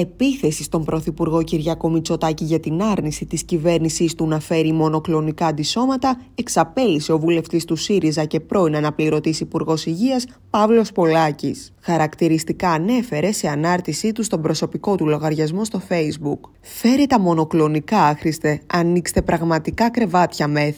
επίθεση στον Πρωθυπουργό Κυριακό Μητσοτάκη για την άρνηση της κυβέρνησής του να φέρει μονοκλονικά αντισώματα, εξαπέλυσε ο βουλευτής του ΣΥΡΙΖΑ και πρώην αναπληρωτής Υπουργός Υγείας Παύλος Πολάκης. Χαρακτηριστικά ανέφερε σε ανάρτησή του στον προσωπικό του λογαριασμό στο Facebook. Φέρε τα μονοκλονικά, άχρηστε, ανοίξτε πραγματικά κρεβάτια μεθ.